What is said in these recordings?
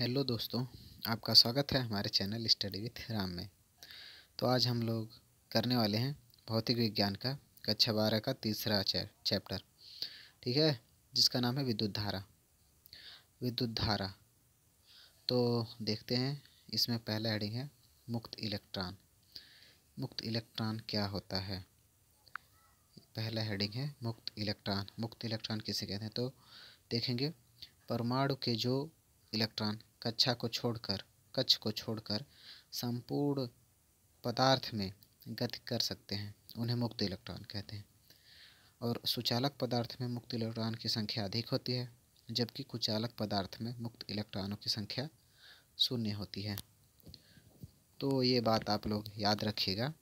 hello दोस्तों आपका स्वागत है हमारे चैनल स्टडी विथ राम में तो आज हम लोग करने वाले हैं भौतिक विज्ञान का कक्षा बारह का तीसरा चैप्टर ठीक है जिसका नाम है विद्युत धारा विद्युत धारा तो देखते हैं इसमें पहला हेडिंग है मुक्त इलेक्ट्रॉन मुक्त इलेक्ट्रॉन क्या होता है पहला हेडिंग है मुक्त इलेक्ट्रॉन मुक्त इलेक्ट्रॉन किसे कहते हैं तो देखेंगे परमाणु के जो इलेक्ट्रॉन कक्षा को छोड़कर कक्ष को छोड़कर संपूर्ण पदार्थ में गति कर सकते हैं उन्हें मुक्त इलेक्ट्रॉन कहते हैं और सुचालक पदार्थ में मुक्त इलेक्ट्रॉन की संख्या अधिक होती है जबकि कुचालक पदार्थ में मुक्त इलेक्ट्रॉनों की संख्या शून्य होती है तो ये बात आप लोग याद रखिएगा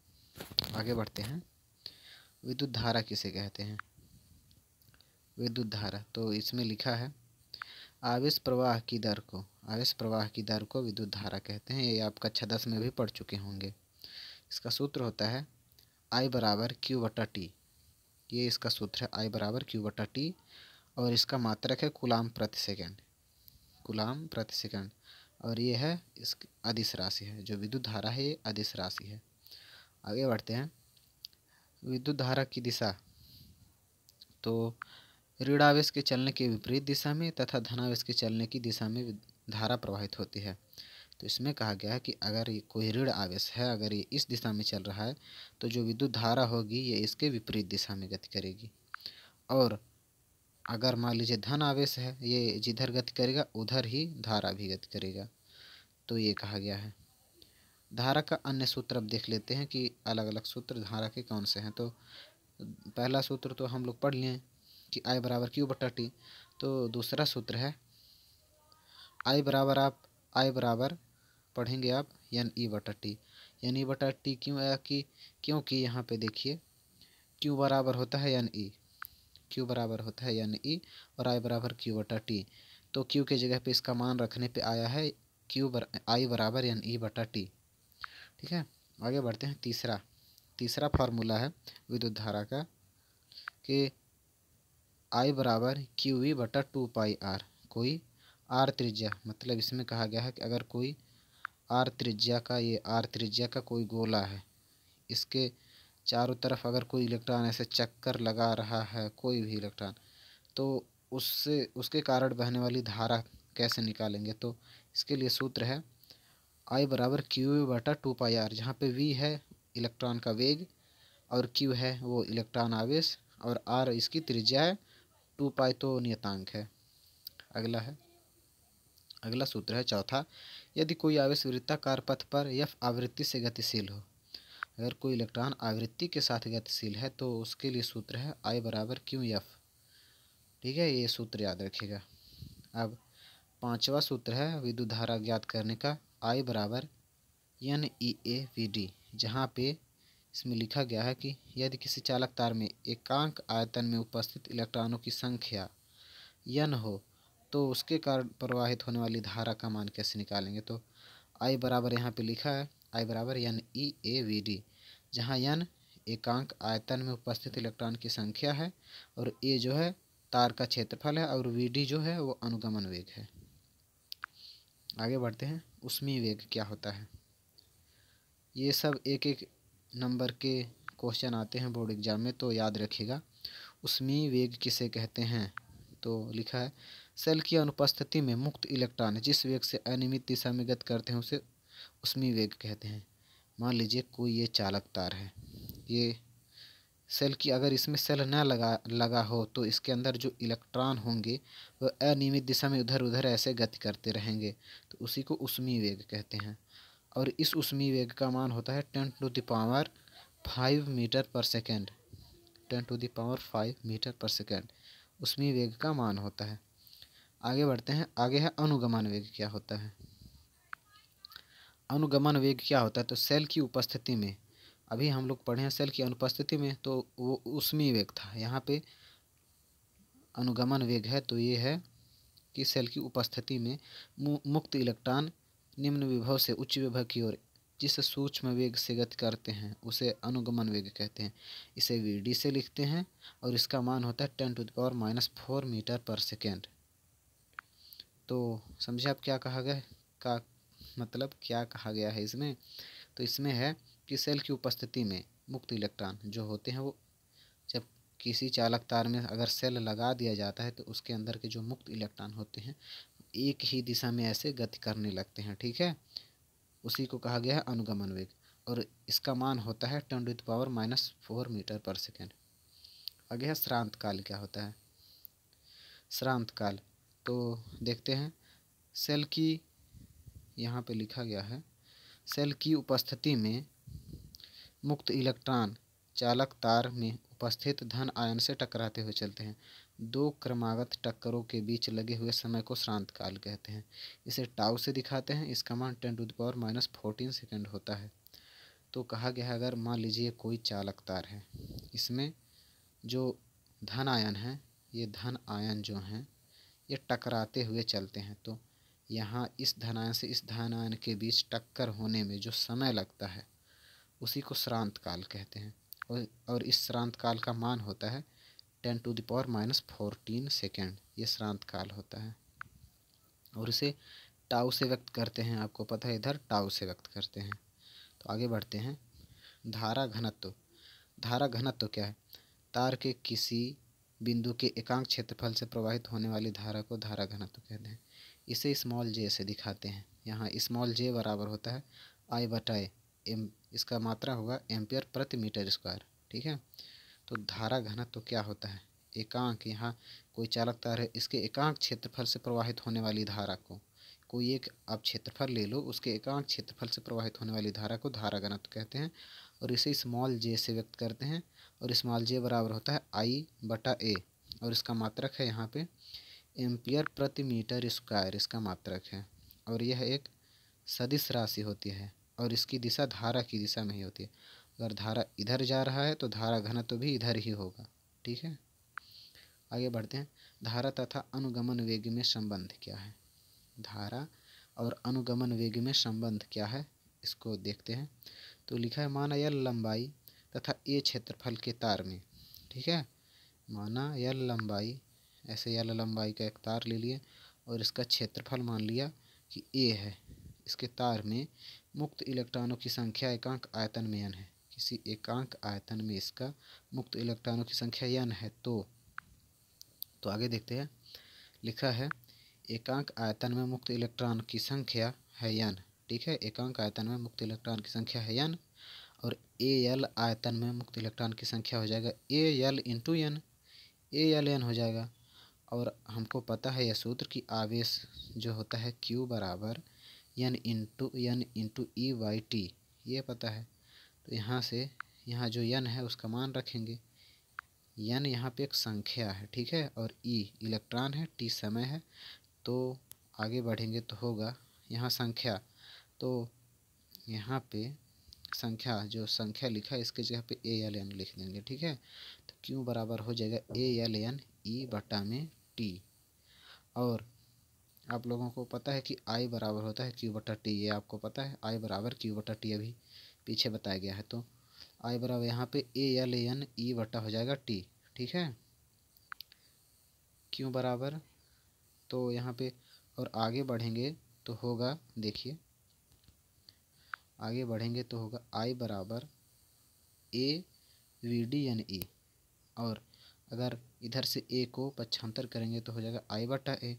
आगे बढ़ते हैं विद्युत धारा किसे कहते हैं विद्युत धारा तो इसमें लिखा है आवेश प्रवाह की दर को आवेश प्रवाह की दर को विद्युत धारा कहते हैं ये आप कक्षा दस में भी पढ़ चुके होंगे इसका सूत्र होता है आई बराबर क्यू बटा टी ये इसका सूत्र है आई बराबर क्यू बटा टी और इसका मात्रक है कुलाम प्रति सेकंड कुलाम प्रति सेकंड और ये है इस अधिस राशि है जो विद्युत धारा है ये अधिस राशि है आगे बढ़ते हैं विद्युत धारा की दिशा तो ऋणावेश के चलने के विपरीत दिशा में तथा धनावेश के चलने की दिशा में धारा प्रवाहित होती है तो इसमें कहा गया है कि अगर ये कोई ऋण आवेश है अगर ये इस दिशा में चल रहा है तो जो विद्युत धारा होगी ये इसके विपरीत दिशा में गति करेगी और अगर मान लीजिए धन आवेश है ये जिधर गति करेगा उधर ही धारा भी गति करेगा तो ये कहा गया है धारा का अन्य सूत्र अब देख लेते हैं कि अलग अलग सूत्र धारा के कौन से हैं तो पहला सूत्र तो हम लोग पढ़ लिए कि आई बराबर क्यू बटा टी तो दूसरा सूत्र है आई बराबर आप आई बराबर पढ़ेंगे आप यान ई e बटा टी यान ई बटा टी क्यों आया कि क्योंकि यहाँ पे देखिए क्यू बराबर होता है यान ई क्यू बराबर होता है यान ई e और आई बराबर क्यू बटा टी तो क्यू के जगह पे इसका मान रखने पे आया है क्यू बर आई बराबर यान ई e बटा टी ठीक है आगे बढ़ते हैं तीसरा तीसरा फार्मूला है विद्युत धारा का कि आई बराबर क्यू ई बटा टू पाई आर कोई आर त्रिज्या मतलब इसमें कहा गया है कि अगर कोई आर त्रिज्या का ये आर त्रिज्या का कोई गोला है इसके चारों तरफ अगर कोई इलेक्ट्रॉन ऐसे चक्कर लगा रहा है कोई भी इलेक्ट्रॉन तो उससे उसके कारण बहने वाली धारा कैसे निकालेंगे तो इसके लिए सूत्र है आई बराबर क्यू बटा टू पाई आर जहाँ पे वी है इलेक्ट्रॉन का वेग और क्यू है वो इलेक्ट्रॉन आवेश और आर इसकी त्रिज्या है टू पाई तो नियतांक है अगला है अगला सूत्र है चौथा यदि कोई आवेश वृत्ताकार पथ पर यफ आवृत्ति से गतिशील हो अगर कोई इलेक्ट्रॉन आवृत्ति के साथ गतिशील है तो उसके लिए सूत्र है आई बराबर क्यू यफ ठीक है ये सूत्र याद रखिएगा अब पांचवा सूत्र है विद्युत धारा ज्ञात करने का आई बराबर N E A V D जहाँ पे इसमें लिखा गया है कि यदि किसी चालक तार में एकांक आयतन में उपस्थित इलेक्ट्रॉनों की संख्या यन हो तो उसके कारण प्रवाहित होने वाली धारा का मान कैसे निकालेंगे तो आई बराबर यहाँ पे लिखा है आई बराबर यन ई ए वी डी जहाँ यन एकांक आयतन में उपस्थित इलेक्ट्रॉन की संख्या है और ए जो है तार का क्षेत्रफल है और वी डी जो है वो अनुगमन वेग है आगे बढ़ते हैं उसमें वेग क्या होता है ये सब एक एक नंबर के क्वेश्चन आते हैं बोर्ड एग्ज़ाम में तो याद रखिएगा उसमें वेग किसे कहते हैं तो लिखा है सेल की अनुपस्थिति में मुक्त इलेक्ट्रॉन जिस वेग से अनियमित दिशा में गत करते हैं उसे उसमें वेग कहते हैं मान लीजिए कोई ये चालक तार है ये सेल की अगर इसमें सेल ना लगा लगा हो तो इसके अंदर जो इलेक्ट्रॉन होंगे वह अनियमित दिशा में उधर उधर ऐसे गति करते रहेंगे तो उसी को उसमी वेग कहते हैं और इस उष्मी वेग का मान होता है ten to the power five metre पर second ten to the power five metre पर सेकेंड उष्मी वेग का मान होता है आगे बढ़ते हैं आगे है अनुगमन वेग क्या होता है अनुगमन वेग क्या होता है तो सेल की उपस्थिति में अभी हम लोग पढ़े हैं सेल की अनुपस्थिति में तो वो उष्मी वेग था यहाँ पे अनुगमन वेग है तो ये है कि सेल की उपस्थिति में मुक्त इलेक्ट्रॉन निम्न विभव से उच्च विभव की ओर जिस सूक्ष्म वेग से गति करते हैं उसे अनुगमन वेग कहते हैं इसे वी डी से लिखते हैं और इसका मान होता है ten to the power minus four metre पर सेकेंड तो समझे आप क्या कहा गया का मतलब क्या कहा गया है इसमें तो इसमें है कि सेल की उपस्थिति में मुक्त इलेक्ट्रॉन जो होते हैं वो जब किसी चालक तार में अगर सेल लगा दिया जाता है तो उसके अंदर के जो मुक्त इलेक्ट्रॉन होते हैं एक ही दिशा में ऐसे गति करने लगते हैं ठीक है उसी को कहा गया है अनुगमन वेग और इसका मान होता है ten to the power minus four metre पर सेकेंड आगे है श्रांत काल क्या होता है श्रांत काल तो देखते हैं सेल की यहाँ पे लिखा गया है सेल की उपस्थिति में मुक्त इलेक्ट्रॉन चालक तार में उपस्थित धन आयन से टकराते हुए चलते हैं दो क्रमागत टक्करों के बीच लगे हुए समय को श्रांत काल कहते हैं इसे टाउ से दिखाते हैं इसका मान ten to the power minus fourteen second होता है तो कहा गया है अगर मान लीजिए कोई चालक तार है इसमें जो धन आयन है ये धन आयन जो हैं ये टकराते हुए चलते हैं तो यहाँ इस धनायन से इस धनायन के बीच टक्कर होने में जो समय लगता है उसी को श्रांत काल कहते हैं और इस श्रांत काल का मान होता है ten to the power minus fourteen second ये श्रांत काल होता है और इसे टाउ से व्यक्त करते हैं आपको पता है इधर टाउ से व्यक्त करते हैं तो आगे बढ़ते हैं धारा घनत्व धारा घनत्व क्या है तार के किसी बिंदु के एकांक क्षेत्रफल से प्रवाहित होने वाली धारा को धारा घनत्व कहते हैं इसे स्मॉल जे से दिखाते हैं यहाँ स्मॉल जे बराबर होता है आई बटाए एम इसका मात्रा होगा एम्पियर प्रति मीटर स्क्वायर ठीक है तो धारा घनत्व तो क्या होता है एकांक यहाँ कोई चालक तार है इसके एकांक क्षेत्रफल से प्रवाहित होने वाली धारा को कोई एक आप क्षेत्रफल ले लो उसके एकांक क्षेत्रफल से प्रवाहित होने वाली धारा को धारा घनत्व कहते हैं और इसे स्मॉल जे से व्यक्त करते हैं और स्मॉल जे बराबर होता है आई बटा ए और इसका मात्रक है यहाँ पे एम्पियर प्रति मीटर स्क्वायर इसका मात्रक है और यह एक सदिश राशि होती है और इसकी दिशा धारा की दिशा में ही होती है अगर धारा इधर जा रहा है तो धारा घनत्व भी इधर ही होगा ठीक है आगे बढ़ते हैं धारा तथा अनुगमन वेग में संबंध क्या है धारा और अनुगमन वेग में संबंध क्या है इसको देखते हैं तो लिखा है माना यल लंबाई तथा ए क्षेत्रफल के तार में ठीक है माना यल लंबाई ऐसे यल लंबाई का एक तार ले लिए और इसका क्षेत्रफल मान लिया कि ए है इसके तार में मुक्त इलेक्ट्रॉनों की संख्या एकांक आयतन में है किसी एकांक आयतन में इसका मुक्त इलेक्ट्रॉनों की संख्या यन है तो तो आगे देखते हैं लिखा है एकांक आयतन में मुक्त इलेक्ट्रॉन की संख्या है यन ठीक है एकांक आयतन में मुक्त इलेक्ट्रॉन की संख्या है यन और ए एल आयतन में मुक्त इलेक्ट्रॉन की संख्या हो जाएगा A L into N A L N हो जाएगा और हमको पता है यह सूत्र कि आवेश जो होता है क्यू बराबर N into N into E Y T ये पता है तो यहाँ से यहाँ जो यन है उसका मान रखेंगे यन यहाँ पे एक संख्या है ठीक है और ई e, इलेक्ट्रॉन है टी समय है तो आगे बढ़ेंगे तो होगा यहाँ संख्या तो यहाँ पे संख्या जो संख्या लिखा है इसके जगह पे ए एल एन लिख देंगे ठीक है तो क्यों बराबर हो जाएगा ए एल एन ई बटा में टी और आप लोगों को पता है कि आई बराबर होता है क्यू बटा टी ये आपको पता है आई बराबर क्यू बटा टी अभी पीछे बताया गया है तो आई बराबर यहाँ पे ए एल एन ई वटा हो जाएगा टी ठीक है क्यों बराबर तो यहाँ पे और आगे बढ़ेंगे तो होगा देखिए आगे बढ़ेंगे तो होगा आई बराबर A V D N E और अगर इधर से ए को पक्षांतर करेंगे तो हो जाएगा आई बटा ए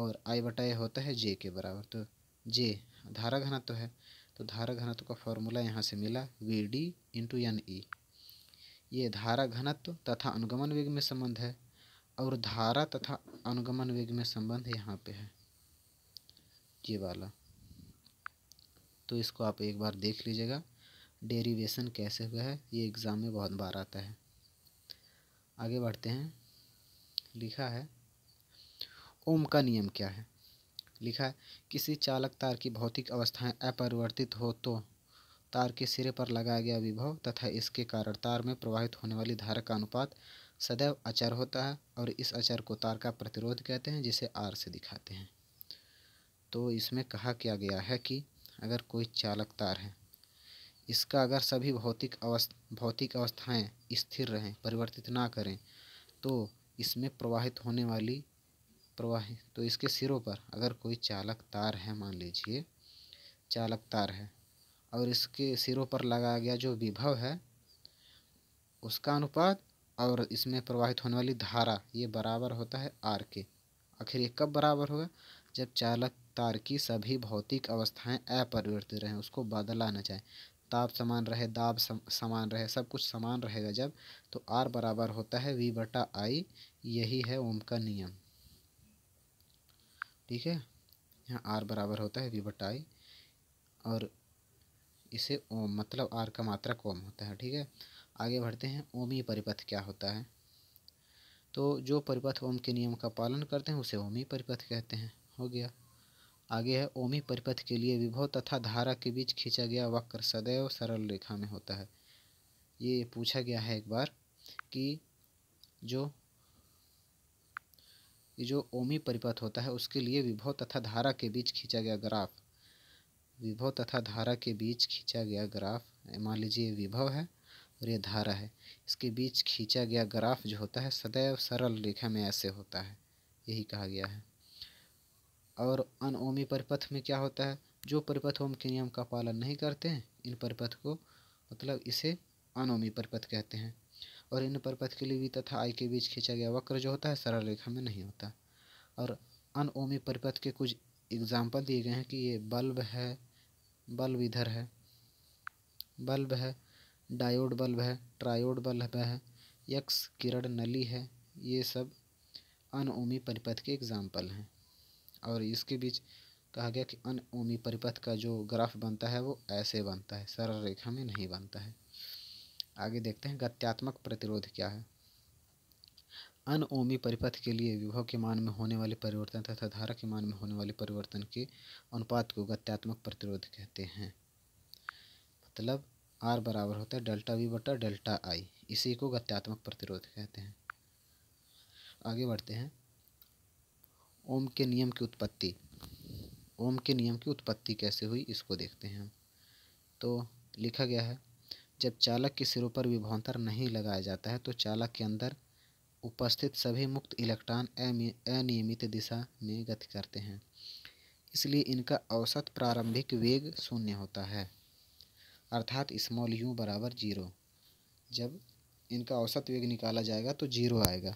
और आई बटा ए होता है जे के बराबर तो जे धारा घनत्व तो है तो धारा घनत्व का फॉर्मूला यहाँ से मिला V D into N E ये धारा घनत्व तथा अनुगमन वेग में संबंध है और धारा तथा अनुगमन वेग में संबंध यहाँ पे है ये वाला तो इसको आप एक बार देख लीजिएगा डेरिवेशन कैसे हुआ है ये एग्ज़ाम में बहुत बार आता है आगे बढ़ते हैं लिखा है ओम का नियम क्या है लिखा है किसी चालक तार की भौतिक अवस्थाएं अपरिवर्तित हो तो तार के सिरे पर लगाया गया विभव तथा इसके कारण तार में प्रवाहित होने वाली धारा का अनुपात सदैव अचर होता है और इस अचर को तार का प्रतिरोध कहते हैं जिसे आर से दिखाते हैं तो इसमें कहा क्या गया है कि अगर कोई चालक तार है इसका अगर सभी भौतिक अवस्थ भौतिक अवस्थाएं स्थिर रहें परिवर्तित ना करें तो इसमें प्रवाहित होने वाली प्रवाहित तो इसके सिरों पर अगर कोई चालक तार है मान लीजिए चालक तार है और इसके सिरों पर लगाया गया जो विभव है उसका अनुपात और इसमें प्रवाहित होने वाली धारा ये बराबर होता है आर के आखिर ये कब बराबर होगा जब चालक तार की सभी भौतिक अवस्थाएं अपरिवर्तित रहें उसको बदला ना चाहे ताप समान रहे दाब समान रहे सब कुछ समान रहेगा जब तो आर बराबर होता है वी बटा आई यही है ओम का नियम ठीक है यहाँ आर बराबर होता है वी बट आई और इसे ओम मतलब आर का मात्रा ओम होता है ठीक है आगे बढ़ते हैं ओमी परिपथ क्या होता है तो जो परिपथ ओम के नियम का पालन करते हैं उसे ओमी परिपथ कहते हैं हो गया आगे है ओमी परिपथ के लिए विभव तथा धारा के बीच खींचा गया वक्र सदैव सरल रेखा में होता है ये पूछा गया है एक बार कि जो ये जो ओमी परिपथ होता है उसके लिए विभव तथा धारा के बीच खींचा गया ग्राफ विभव तथा धारा के बीच खींचा गया ग्राफ मान लीजिए विभव है और ये धारा है इसके बीच खींचा गया ग्राफ जो होता है सदैव सरल रेखा में ऐसे होता है यही कहा गया है और अनओमी परिपथ में क्या होता है जो परिपथ ओम के नियम का पालन नहीं करते हैं इन परिपथ को मतलब इसे अनोमी परिपथ कहते हैं और इन पर के लिए भी तथा आय के बीच खींचा गया वक्र जो होता है सरल रेखा में नहीं होता और अनओमी परिपथ के कुछ एग्जाम्पल दिए गए हैं कि ये बल्ब है बल्ब इधर है बल्ब है डायोड बल्ब है ट्रायोड बल्ब है यक्स किरण नली है ये सब अनओमी परिपथ के एग्जाम्पल हैं और इसके बीच कहा गया कि अनओमी परिपथ का जो ग्राफ बनता है वो ऐसे बनता है सरल रेखा में नहीं बनता है आगे देखते हैं गत्यात्मक प्रतिरोध क्या है अनओमी परिपथ के लिए विभव के मान में होने वाले परिवर्तन तथा धारा के मान में होने वाले परिवर्तन के अनुपात को गत्यात्मक प्रतिरोध कहते हैं मतलब आर बराबर होता है डेल्टा वी बटा डेल्टा आई इसी को गत्यात्मक प्रतिरोध कहते हैं आगे बढ़ते हैं ओम के नियम की उत्पत्ति ओम के नियम की उत्पत्ति कैसे हुई इसको देखते हैं हम तो लिखा गया है जब चालक के सिरों पर विभवांतर नहीं लगाया जाता है तो चालक के अंदर उपस्थित सभी मुक्त इलेक्ट्रॉन अनियमित दिशा में गति करते हैं इसलिए इनका औसत प्रारंभिक वेग शून्य होता है अर्थात स्मॉल यू बराबर जीरो जब इनका औसत वेग निकाला जाएगा तो जीरो आएगा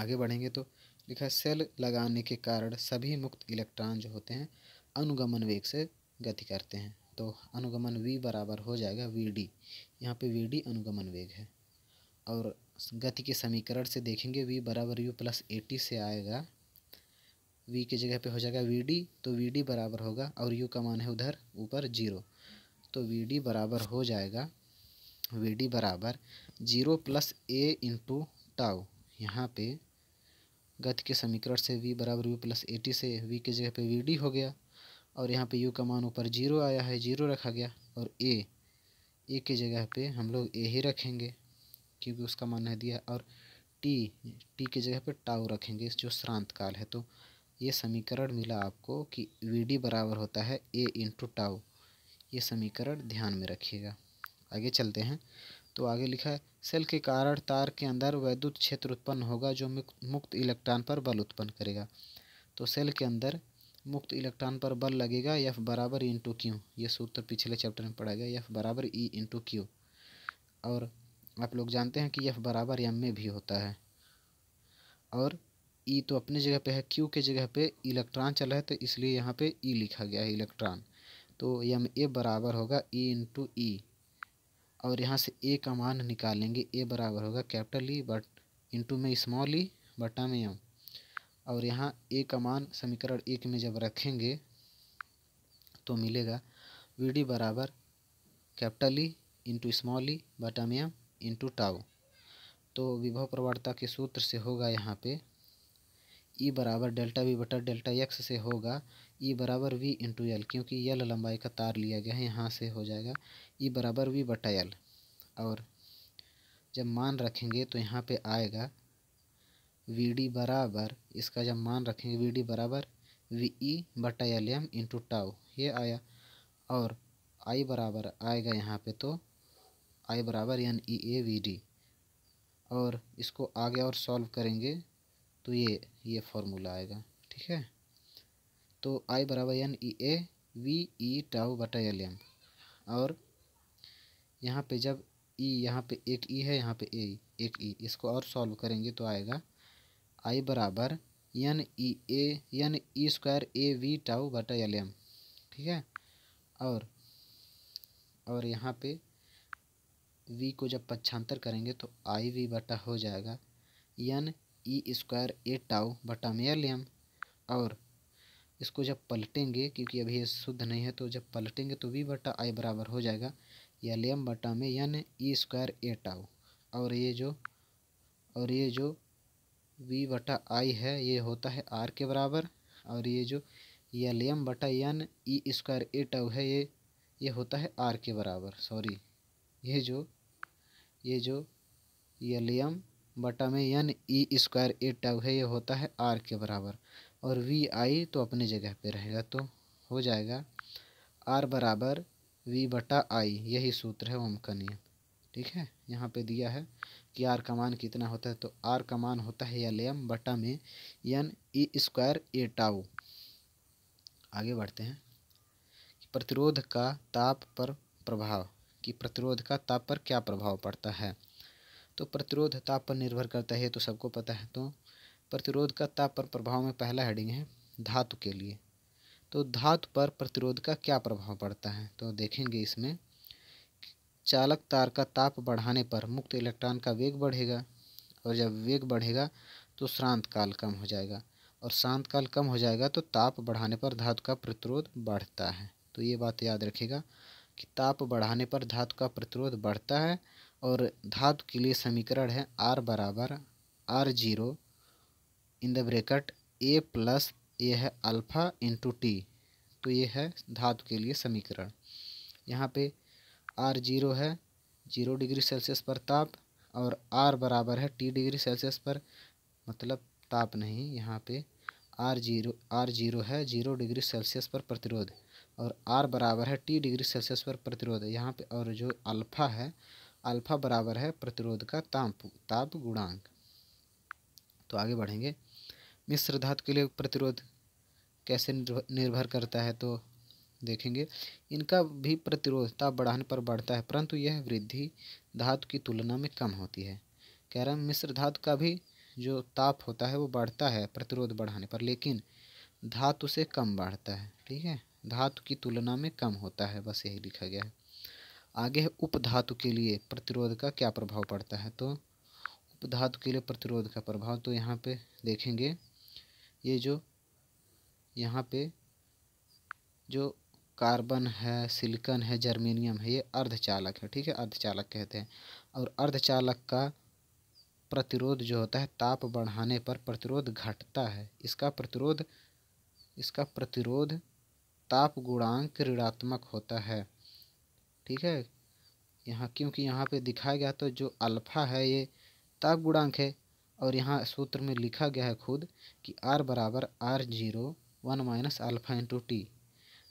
आगे बढ़ेंगे तो लिखा सेल लगाने के कारण सभी मुक्त इलेक्ट्रॉन जो होते हैं अनुगमन वेग से गति करते हैं तो अनुगमन v बराबर हो जाएगा वी डी यहाँ पर वी डी अनुगमन वेग है और गति के समीकरण से देखेंगे v बराबर यू प्लस टी से आएगा v की जगह पे हो जाएगा वी डी तो वी डी बराबर होगा और u का मान है उधर ऊपर जीरो तो वी डी बराबर हो जाएगा वी डी बराबर zero plus A into tau यहाँ पे गति के समीकरण से v बराबर यू प्लस टी से v की जगह पे वी डी हो गया और यहाँ पे यू का मान ऊपर जीरो आया है जीरो रखा गया और ए ए की जगह पे हम लोग ए ही रखेंगे क्योंकि उसका मान है दिया और टी टी के जगह पे टाउ रखेंगे जो श्रांत काल है तो ये समीकरण मिला आपको कि वी डी बराबर होता है ए इंटू टाउ ये समीकरण ध्यान में रखिएगा आगे चलते हैं तो आगे लिखा है सेल के कारण तार के अंदर वैद्युत क्षेत्र उत्पन्न होगा जो मुक्त इलेक्ट्रॉन पर बल उत्पन्न करेगा तो सेल के अंदर मुक्त इलेक्ट्रॉन पर बल लगेगा एफ बराबर ई इंटू क्यू ये सूत्र पिछले चैप्टर में पढ़ा गया एफ बराबर ई इंटू क्यू और आप लोग जानते हैं कि एफ बराबर एम में भी होता है और ई e तो अपनी जगह पे है क्यू के जगह पे इलेक्ट्रॉन चला है तो इसलिए यहाँ पे ई e लिखा गया है इलेक्ट्रॉन तो एम ए बराबर होगा ई इंटू ई और यहाँ से ए का मान निकालेंगे ए बराबर होगा कैपिटल ई बट इंटू में स्मॉल ई e, बटा में एम और यहाँ ए का मान समीकरण एक में जब रखेंगे तो मिलेगा वी डी बराबर capital E into small E बटम एम इंटू टाउ तो विभव प्रवणता के सूत्र से होगा यहाँ पे ई e बराबर डेल्टा वी बटा डेल्टा एक्स से होगा ई e बराबर वी इंटू एल क्योंकि यल लंबाई का तार लिया गया है यहाँ से हो जाएगा ई e बराबर वी बटा एल और जब मान रखेंगे तो यहाँ पे आएगा वी डी बराबर इसका जब मान रखेंगे वी डी बराबर वी ई बटा एल एम इंटू टाओ ये आया और आई बराबर आएगा यहाँ पे तो आई बराबर N E A V D और इसको आगे और सॉल्व करेंगे तो ये ये फॉर्मूला आएगा ठीक है तो आई बराबर N E A V E tau बटा एल एम और यहाँ पे जब ई e, यहाँ पे एक ई e है यहाँ पे ए एक ई e, इसको और सॉल्व करेंगे तो आएगा आई बराबर N E A N E square A V tau बटा एल एम ठीक है और और यहाँ पे वी को जब पक्षांतर करेंगे तो आई वी बटा हो जाएगा N E square A tau बटा में एल एम और इसको जब पलटेंगे क्योंकि अभी ये शुद्ध नहीं है तो जब पलटेंगे तो वी बटा आई बराबर हो जाएगा एल एम बटा में N E square A tau और ये जो और ये जो v बटा आई है ये होता है r के बराबर और ये जो एल एम बटा N E square A tau है ये ये होता है आर के बराबर सॉरी ये जो ये जो एल एम बटा में N E square A tau है ये होता है आर के बराबर और वी आई तो अपने जगह पे रहेगा तो हो जाएगा आर बराबर वी बटा आई यही सूत्र है ओम का नियम ठीक है यहाँ पे दिया है कि आर का मान कितना होता है तो आर का मान होता है एल एम बटा में N E square A tau आगे बढ़ते हैं प्रतिरोध का ताप पर प्रभाव कि प्रतिरोध का ताप पर क्या प्रभाव पड़ता है तो प्रतिरोध ताप पर निर्भर करता है तो सबको पता है तो प्रतिरोध का ताप पर प्रभाव में पहला हेडिंग है धातु के लिए तो धातु पर प्रतिरोध का क्या प्रभाव पड़ता है तो देखेंगे इसमें चालक तार का ताप बढ़ाने पर मुक्त इलेक्ट्रॉन का वेग बढ़ेगा और जब वेग बढ़ेगा तो शांत काल कम हो जाएगा और शांत काल कम हो जाएगा तो ताप बढ़ाने पर धातु का प्रतिरोध बढ़ता है तो ये बात याद रखेगा कि ताप बढ़ाने पर धातु का प्रतिरोध बढ़ता है और धातु के लिए समीकरण है आर बराबर R zero in the bracket A plus ये है अल्फ़ा इंटू टी तो ये है धातु के लिए समीकरण यहाँ पे आर जीरो है जीरो डिग्री सेल्सियस पर ताप और आर बराबर है टी डिग्री सेल्सियस पर मतलब ताप नहीं यहाँ पे आर जीरो आर जीरो है जीरो डिग्री सेल्सियस पर प्रतिरोध और आर बराबर है टी डिग्री सेल्सियस पर प्रतिरोध यहाँ पे और जो अल्फ़ा है अल्फ़ा बराबर है प्रतिरोध का ताप ताप गुणांक तो आगे बढ़ेंगे मिश्र धातु के लिए प्रतिरोध कैसे निर्भर करता है तो देखेंगे इनका भी प्रतिरोधता बढ़ाने पर बढ़ता है परंतु यह वृद्धि धातु की तुलना में कम होती है कह रहा मिश्र धातु का भी जो ताप होता है वो बढ़ता है प्रतिरोध बढ़ाने पर लेकिन धातु से कम बढ़ता है ठीक है धातु की तुलना में कम होता है बस यही लिखा गया है आगे है उपधातु के लिए प्रतिरोध का क्या प्रभाव पड़ता है तो उपधातु के लिए प्रतिरोध का प्रभाव तो यहाँ पे देखेंगे ये जो यहाँ पे जो कार्बन है सिलिकन है जर्मेनियम है ये अर्धचालक है ठीक है अर्धचालक कहते हैं और अर्धचालक का प्रतिरोध जो होता है ताप बढ़ाने पर प्रतिरोध घटता है इसका प्रतिरोध इसका प्रतिरोध ताप गुणांक ऋणात्मक होता है ठीक है यहाँ क्योंकि यहाँ पे दिखाया गया तो जो अल्फा है ये ताप गुणांक है और यहाँ सूत्र में लिखा गया है खुद कि आर बराबर R zero one minus alpha into T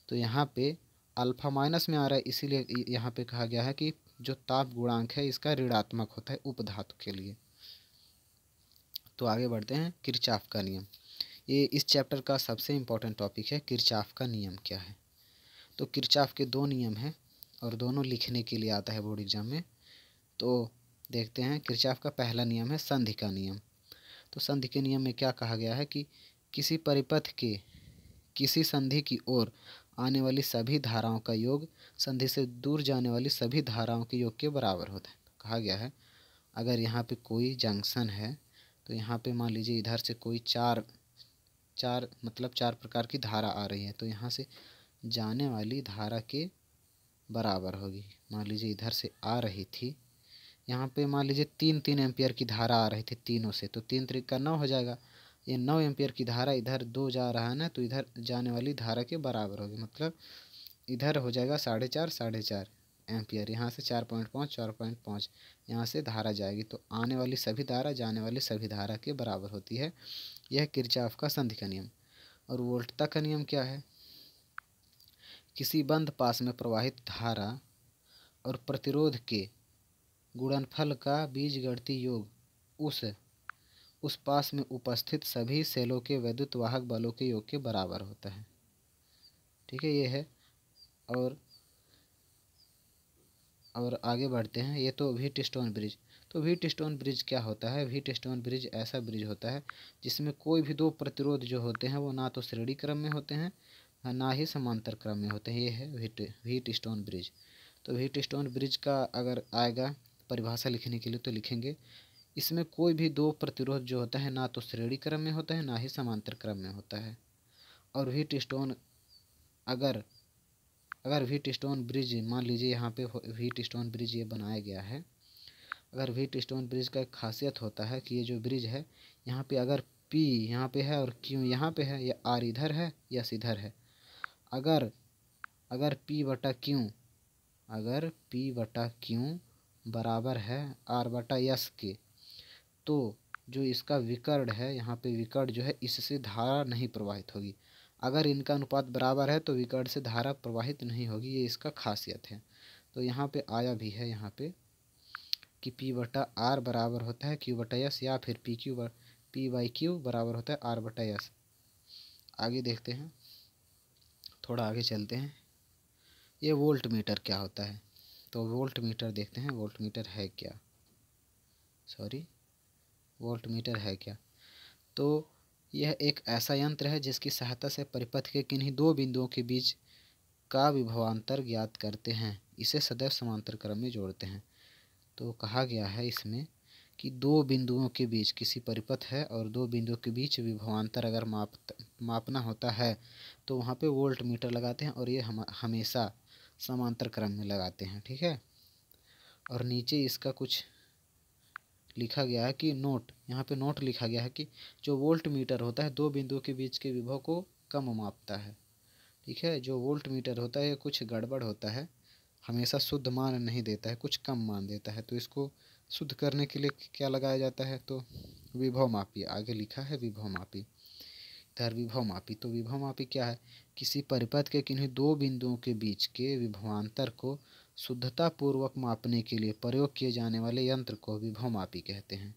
तो यहाँ पे अल्फ़ा माइनस में आ रहा है इसीलिए यहाँ पे कहा गया है कि जो ताप गुणांक है इसका ऋणात्मक होता है उपधातु के लिए तो आगे बढ़ते हैं किरचाफ का नियम ये इस चैप्टर का सबसे इम्पोर्टेंट टॉपिक है किरचाफ का नियम क्या है तो किरचाफ के दो नियम हैं और दोनों लिखने के लिए आता है बोर्ड एग्जाम में तो देखते हैं किरचाफ का पहला नियम है संधि का नियम तो संधि के नियम में क्या कहा गया है कि किसी परिपथ के किसी संधि की ओर आने वाली सभी धाराओं का योग संधि से दूर जाने वाली सभी धाराओं के योग के बराबर होता है तो कहा गया है अगर यहाँ पे कोई जंक्शन है तो यहाँ पे मान लीजिए इधर से कोई चार चार मतलब चार प्रकार की धारा आ रही है तो यहाँ से जाने वाली धारा के बराबर होगी मान लीजिए इधर से आ रही थी यहाँ पे मान लीजिए तीन तीन एम्पियर की धारा आ रही थी तीनों से तो तीन त्रिक का नौ हो जाएगा ये नौ एम्पियर की धारा इधर दो जा रहा है ना तो इधर जाने वाली धारा के बराबर होगी मतलब इधर हो जाएगा साढ़े चार साढ़े चार एम्पियर यहाँ से चार पॉइंट पाँच चार पॉइंट पाँच यहाँ से धारा जाएगी तो आने वाली सभी धारा जाने वाली सभी धारा के बराबर होती है यह किरचाफ का संधि का नियम और वोल्टता का नियम क्या है किसी बंद पास में प्रवाहित धारा और प्रतिरोध के गुणनफल का बीजगणितीय योग उस उस पास में उपस्थित सभी सेलों के वैद्युत वाहक बलों के योग के बराबर होता है ठीक है ये है और और आगे बढ़ते हैं ये तो व्हीट स्टोन ब्रिज तो व्हीट स्टोन ब्रिज क्या होता है व्हीट स्टोन ब्रिज ऐसा ब्रिज होता है जिसमें कोई भी दो प्रतिरोध जो होते हैं वो ना तो श्रेणी क्रम में होते हैं ना ही समांतर क्रम में होते हैं ये है वीट वीट स्टोन ब्रिज तो वीट स्टोन ब्रिज का अगर आएगा परिभाषा लिखने के लिए तो लिखेंगे इसमें कोई भी दो प्रतिरोध जो होता है ना तो श्रेणी क्रम में होता है ना ही समांतर क्रम में होता है और व्हीट स्टोन अगर अगर व्हीट स्टोन ब्रिज मान लीजिए यहाँ पे व्हीट स्टोन ब्रिज ये बनाया गया है अगर व्हीट स्टोन ब्रिज का खासियत होता है कि ये जो ब्रिज है यहाँ पे अगर पी यहाँ पे है और क्यू यहाँ पे है या आर इधर है या सीधर है अगर अगर पी बटा क्यू अगर पी बटा क्यू बराबर है आर बटा यस के तो जो इसका विकर्ण है यहाँ पे विकर्ण जो है इससे धारा नहीं प्रवाहित होगी अगर इनका अनुपात बराबर है तो विकर्ण से धारा प्रवाहित नहीं होगी ये इसका खासियत है तो यहाँ पे आया भी है यहाँ पे कि पी बटा आर बराबर होता है क्यू बटा एस या फिर P Q P by Q बराबर होता है आर बटा एस आगे देखते हैं थोड़ा आगे चलते हैं ये वोल्ट मीटर क्या होता है तो वोल्ट मीटर देखते हैं वोल्ट मीटर है क्या सॉरी वोल्ट मीटर है क्या तो यह एक ऐसा यंत्र है जिसकी सहायता से परिपथ के किन्हीं दो बिंदुओं के बीच का विभवान्तर ज्ञात करते हैं इसे सदैव समांतर क्रम में जोड़ते हैं तो कहा गया है इसमें कि दो बिंदुओं के बीच किसी परिपथ है और दो बिंदुओं के बीच विभवान्तर अगर माप मापना होता है तो वहाँ पे वोल्ट मीटर लगाते हैं और ये हम हमेशा समांतर क्रम में लगाते हैं ठीक है और नीचे इसका कुछ लिखा गया है कि नोट यहाँ पे नोट लिखा गया है कि जो वोल्ट मीटर होता है दो बिंदुओं के बीच के विभव को कम मापता है ठीक है जो वोल्ट मीटर होता है ये कुछ गड़बड़ होता है हमेशा शुद्ध मान नहीं देता है कुछ कम मान देता है तो इसको शुद्ध करने के लिए क्या लगाया जाता है तो विभव मापी आगे लिखा है विभव मापी इधर विभव मापी तो विभव मापी क्या है किसी परिपथ के किन्हीं दो बिंदुओं के बीच के विभवान्तर को शुद्धता पूर्वक मापने के लिए प्रयोग किए जाने वाले यंत्र को मापी कहते हैं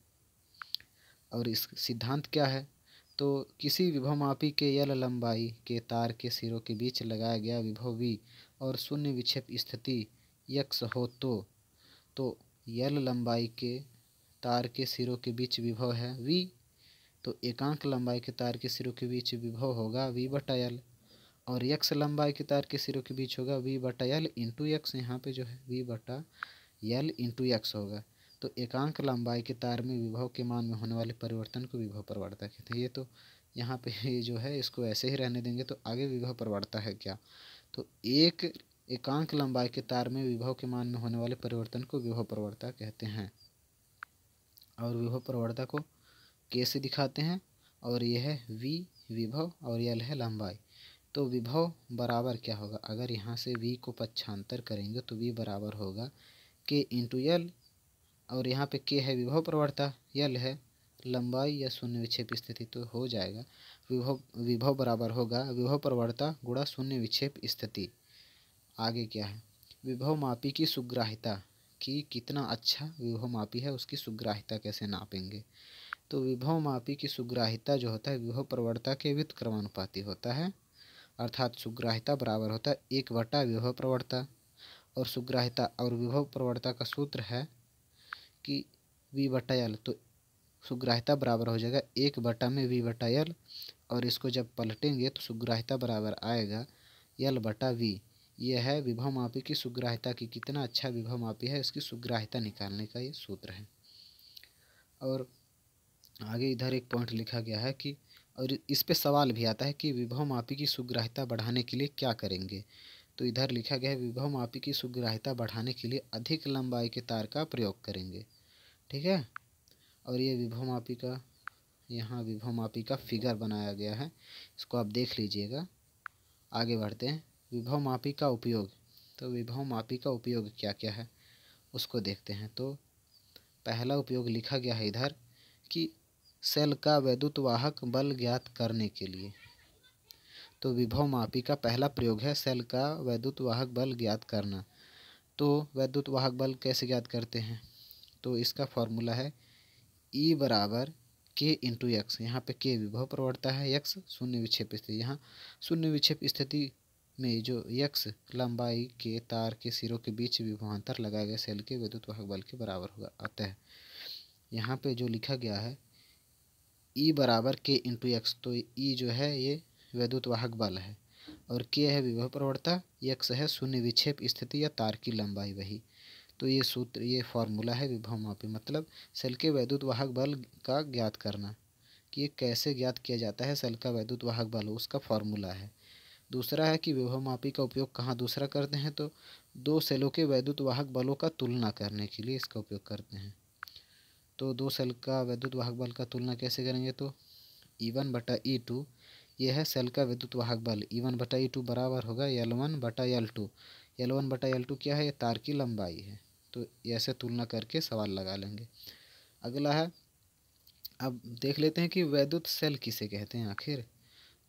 और इस सिद्धांत क्या है तो किसी मापी के यल लंबाई के तार के सिरों के बीच लगाया गया विभव वी और शून्य विक्षेप स्थिति यक्ष हो तो तो यल लंबाई के तार के सिरों के बीच विभव है वी तो एकांक लंबाई के तार के सिरों के बीच विभव होगा वी बटा यल और यक्स लंबाई के तार के सिरों के बीच होगा वी बटा एल इंटू यक्स यहाँ पे जो है वी बटा एल इंटू यक्स होगा तो एकांक लंबाई के तार में विभव के मान में होने वाले परिवर्तन को विभव प्रवाड़ता कहते हैं ये तो यहाँ पे ये जो है इसको ऐसे ही रहने देंगे तो आगे विभव प्रवाड़ता है क्या तो एक एकांक लंबाई के तार में विभव के मान में होने वाले परिवर्तन को विभव प्रवर्ता कहते हैं और विभव प्रवर्ता को कैसे दिखाते हैं और यह है वी विभव और यल है लंबाई तो विभव बराबर क्या होगा अगर यहाँ से वी को पक्षांतर करेंगे तो वी बराबर होगा के इंटू यल और यहाँ पे के है विभव प्रवणता यल है लंबाई या शून्य विक्षेप स्थिति तो हो जाएगा विभव विभव बराबर होगा विभव प्रवणता गुणा शून्य विक्षेप स्थिति आगे क्या है विभव मापी की सुग्राहिता कि कितना अच्छा विभव मापी है उसकी सुग्राहिता कैसे नापेंगे तो विभव मापी की सुग्राहिता जो होता है विभव प्रवणता के वित्त क्रमानुपाती होता है अर्थात सुग्राहिता बराबर होता है एक बटा विभव प्रवणता और सुग्राहिता और विभव प्रवणता का सूत्र है कि वी बटा एल तो सुग्राहिता बराबर हो जाएगा एक बटा में वी बटा एल और इसको जब पलटेंगे तो सुग्राहिता बराबर आएगा एल बटा वी यह है विभव मापी की सुग्राहिता की कितना अच्छा विभव मापी है इसकी सुग्राहिता निकालने का ये सूत्र है और आगे इधर एक पॉइंट लिखा गया है कि और इस पे सवाल भी आता है कि विभव मापी की सुग्राहिता बढ़ाने के लिए क्या करेंगे तो इधर लिखा गया है विभव मापी की सुग्राहिता बढ़ाने के लिए अधिक लंबाई के तार का प्रयोग करेंगे ठीक है और ये विभव मापी का यहाँ विभव मापी का फिगर बनाया गया है इसको आप देख लीजिएगा आगे बढ़ते हैं विभव मापी का उपयोग तो विभव मापी का उपयोग क्या क्या है उसको देखते हैं तो पहला उपयोग लिखा गया है इधर कि सेल का वैद्युतवाहक बल ज्ञात करने के लिए तो विभव मापी का पहला प्रयोग है सेल का वैद्युतवाहक बल ज्ञात करना तो वैद्युतवाहक बल कैसे ज्ञात करते हैं तो इसका फॉर्मूला है ई e बराबर के इंटू एक्स यहाँ पे के विभव प्रवर्ता है एक्स शून्य विक्षेप स्थिति यहाँ शून्य विक्षेप स्थिति में जो यक्स लंबाई के तार के सिरों के बीच विभवांतर लगाए गए सेल के वैद्युत वाहक बल के बराबर होगा अतः यहाँ पे जो लिखा गया है ई e बराबर के इंटू एक्स तो ई e जो है ये वैद्युत वाहक बल है और के है विभव प्रवणता एक्स है शून्य विक्षेप स्थिति या तार की लंबाई वही तो ये सूत्र ये फॉर्मूला है विभव मापी मतलब सेल के वैद्युत वाहक बल का ज्ञात करना कि ये कैसे ज्ञात किया जाता है सेल का वैद्युत वाहक बल उसका फॉर्मूला है दूसरा है कि विभव मापी का उपयोग कहाँ दूसरा करते हैं तो दो सेलों के वैद्युत वाहक बलों का तुलना करने के लिए इसका उपयोग करते हैं तो दो सेल का विद्युत वाहक बल का तुलना कैसे करेंगे तो ई e वन बटा ई टू ये है सेल का विद्युत वाहक बल ई e वन बटा ई e टू बराबर होगा एल वन बटा एल टू एल वन बटा एल टू क्या है ये तार की लंबाई है तो ऐसे तुलना करके सवाल लगा लेंगे अगला है अब देख लेते हैं कि वैद्युत सेल किसे कहते हैं आखिर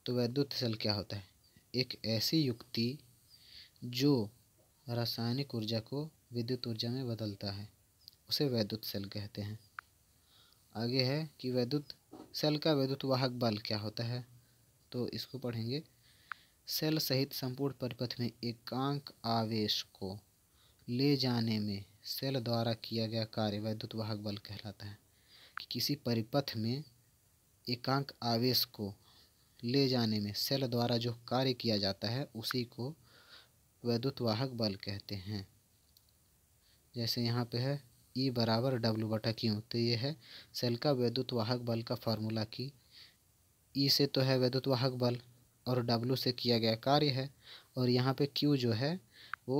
तो वैद्युत सेल क्या होता है एक ऐसी युक्ति जो रासायनिक ऊर्जा को विद्युत ऊर्जा में बदलता है उसे वैद्युत सेल कहते हैं आगे है कि वैद्युत सेल का वैद्युत वाहक बल क्या होता है तो इसको पढ़ेंगे सेल सहित संपूर्ण परिपथ में एकांक आवेश को ले जाने में सेल द्वारा किया गया कार्य वैद्युत वाहक बल कहलाता है कि किसी परिपथ में एकांक आवेश को ले जाने में सेल द्वारा जो कार्य किया जाता है उसी को वैद्युत वाहक बल कहते हैं जैसे यहाँ पे है ई e बराबर डब्ल्यू बटा क्यू तो ये है सेल का वैद्युत वाहक बल का फार्मूला की ई e से तो है वैद्युत वाहक बल और डब्ल्यू से किया गया कार्य है और यहाँ पे क्यू जो है वो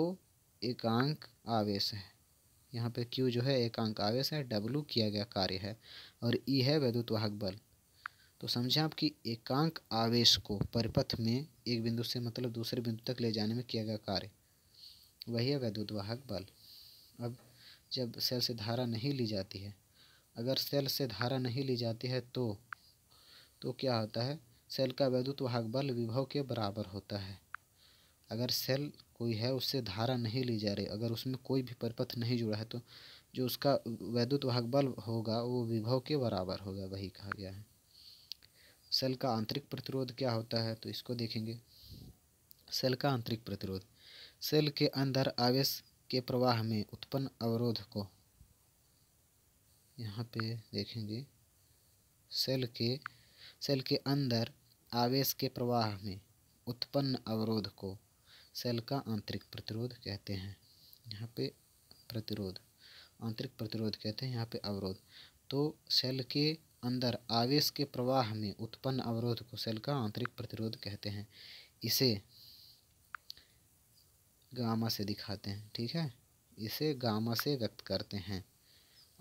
एकांक आवेश है यहाँ पे क्यू जो है एकांक आवेश है डब्ल्यू किया गया कार्य है और ई e है वैद्युत वाहक बल तो समझें आप कि एकांक आवेश को परिपथ में एक बिंदु से मतलब दूसरे बिंदु तक ले जाने में किया गया कार्य वही है वैद्युत वाहक बल अब जब सेल से धारा नहीं ली जाती है अगर सेल से धारा नहीं ली जाती है तो तो क्या होता है सेल का वैद्युत वाहक बल विभव के बराबर होता है अगर सेल कोई है उससे धारा नहीं ली जा रही अगर उसमें कोई भी परिपथ नहीं जुड़ा है तो जो उसका वैद्युत वाहक बल होगा वो विभव के बराबर होगा वही कहा गया है सेल का आंतरिक प्रतिरोध क्या होता है तो इसको देखेंगे सेल का आंतरिक प्रतिरोध सेल के अंदर आवेश के प्रवाह में उत्पन्न अवरोध को यहाँ पे देखेंगे सेल के सेल के अंदर आवेश के प्रवाह में उत्पन्न अवरोध को सेल का आंतरिक प्रतिरोध कहते हैं यहाँ पे प्रतिरोध आंतरिक प्रतिरोध कहते हैं यहाँ पे अवरोध तो सेल के अंदर आवेश के प्रवाह में उत्पन्न अवरोध को सेल का आंतरिक प्रतिरोध कहते हैं इसे गामा से दिखाते हैं ठीक है इसे गामा से व्यक्त करते हैं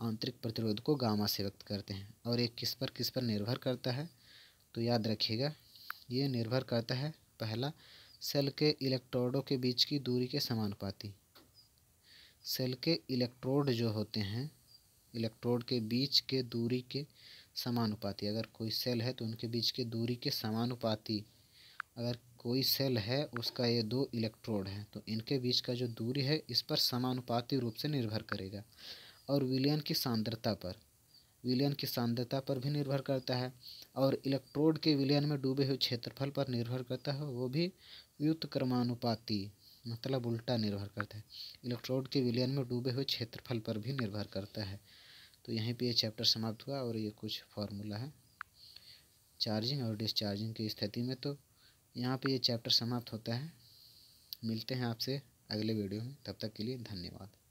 आंतरिक प्रतिरोध को गामा से व्यक्त करते हैं और ये किस पर किस पर निर्भर करता है तो याद रखिएगा ये निर्भर करता है पहला सेल के इलेक्ट्रोडों के बीच की दूरी के समानुपाती सेल के इलेक्ट्रोड जो होते हैं इलेक्ट्रोड के बीच के दूरी के समानुपाती अगर कोई सेल है तो उनके बीच के दूरी के समानुपाती अगर कोई सेल है उसका ये दो इलेक्ट्रोड है तो इनके बीच का जो दूरी है इस पर समानुपाती रूप से निर्भर करेगा और विलयन की सांद्रता पर विलयन की सांद्रता पर भी निर्भर करता है और इलेक्ट्रोड के विलयन में डूबे हुए क्षेत्रफल पर निर्भर करता है वो भी व्युत क्रमानुपाती मतलब उल्टा निर्भर करता है इलेक्ट्रोड के विलयन में डूबे हुए क्षेत्रफल पर भी निर्भर करता है तो यहीं पे ये चैप्टर समाप्त हुआ और ये कुछ फॉर्मूला है चार्जिंग और डिस्चार्जिंग की स्थिति में तो यहाँ पे ये चैप्टर समाप्त होता है मिलते हैं आपसे अगले वीडियो में तब तक के लिए धन्यवाद